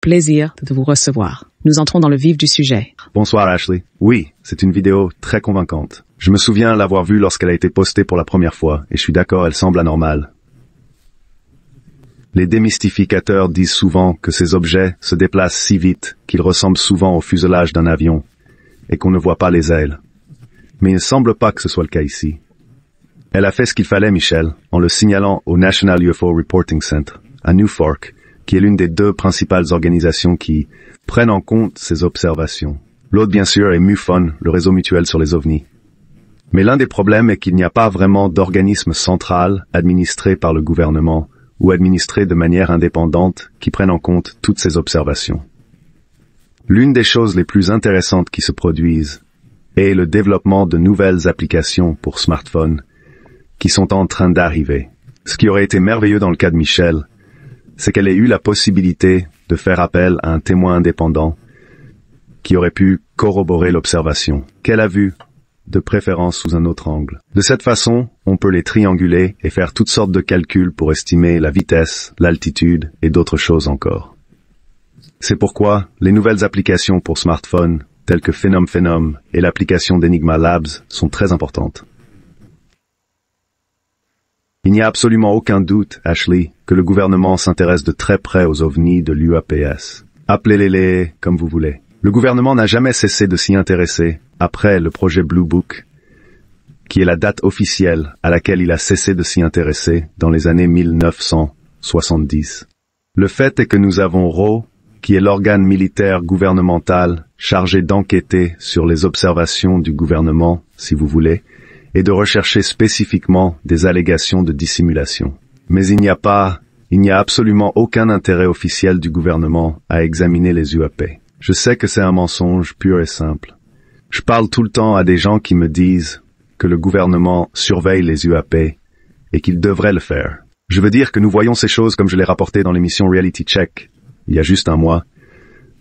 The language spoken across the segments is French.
plaisir de vous recevoir. Nous entrons dans le vif du sujet. Bonsoir Ashley. Oui, c'est une vidéo très convaincante. Je me souviens l'avoir vue lorsqu'elle a été postée pour la première fois, et je suis d'accord, elle semble anormale. Les démystificateurs disent souvent que ces objets se déplacent si vite qu'ils ressemblent souvent au fuselage d'un avion, et qu'on ne voit pas les ailes. Mais il ne semble pas que ce soit le cas ici. Elle a fait ce qu'il fallait, Michel, en le signalant au National UFO Reporting Center, à New Fork, qui est l'une des deux principales organisations qui prennent en compte ces observations. L'autre, bien sûr, est MUFON, le réseau mutuel sur les ovnis. Mais l'un des problèmes est qu'il n'y a pas vraiment d'organisme central administré par le gouvernement ou administré de manière indépendante qui prenne en compte toutes ces observations. L'une des choses les plus intéressantes qui se produisent est le développement de nouvelles applications pour smartphones qui sont en train d'arriver. Ce qui aurait été merveilleux dans le cas de Michel, c'est qu'elle ait eu la possibilité de faire appel à un témoin indépendant qui aurait pu corroborer l'observation qu'elle a vue, de préférence sous un autre angle. De cette façon, on peut les trianguler et faire toutes sortes de calculs pour estimer la vitesse, l'altitude et d'autres choses encore. C'est pourquoi les nouvelles applications pour smartphones telles que Phenom Phenom et l'application d'Enigma Labs, sont très importantes. Il n'y a absolument aucun doute, Ashley, que le gouvernement s'intéresse de très près aux ovnis de l'UAPS. Appelez-les-les comme vous voulez. Le gouvernement n'a jamais cessé de s'y intéresser après le projet Blue Book, qui est la date officielle à laquelle il a cessé de s'y intéresser dans les années 1970. Le fait est que nous avons RO, qui est l'organe militaire gouvernemental chargé d'enquêter sur les observations du gouvernement, si vous voulez, et de rechercher spécifiquement des allégations de dissimulation. Mais il n'y a pas, il n'y a absolument aucun intérêt officiel du gouvernement à examiner les UAP. Je sais que c'est un mensonge pur et simple. Je parle tout le temps à des gens qui me disent que le gouvernement surveille les UAP et qu'il devrait le faire. Je veux dire que nous voyons ces choses comme je l'ai rapporté dans l'émission Reality Check, il y a juste un mois.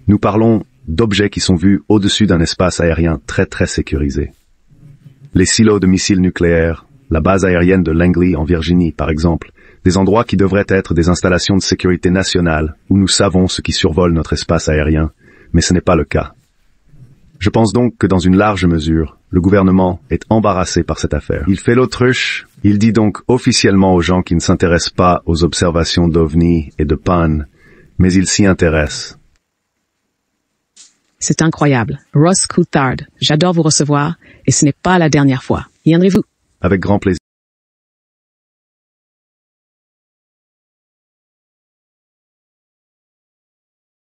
Nous parlons d'objets qui sont vus au-dessus d'un espace aérien très très sécurisé. Les silos de missiles nucléaires, la base aérienne de Langley en Virginie par exemple, des endroits qui devraient être des installations de sécurité nationale, où nous savons ce qui survole notre espace aérien, mais ce n'est pas le cas. Je pense donc que dans une large mesure, le gouvernement est embarrassé par cette affaire. Il fait l'autruche, il dit donc officiellement aux gens qui ne s'intéressent pas aux observations d'OVNI et de PAN, mais ils s'y intéressent. C'est incroyable. Ross Coulthard, j'adore vous recevoir et ce n'est pas la dernière fois. Viendrez-vous Avec grand plaisir.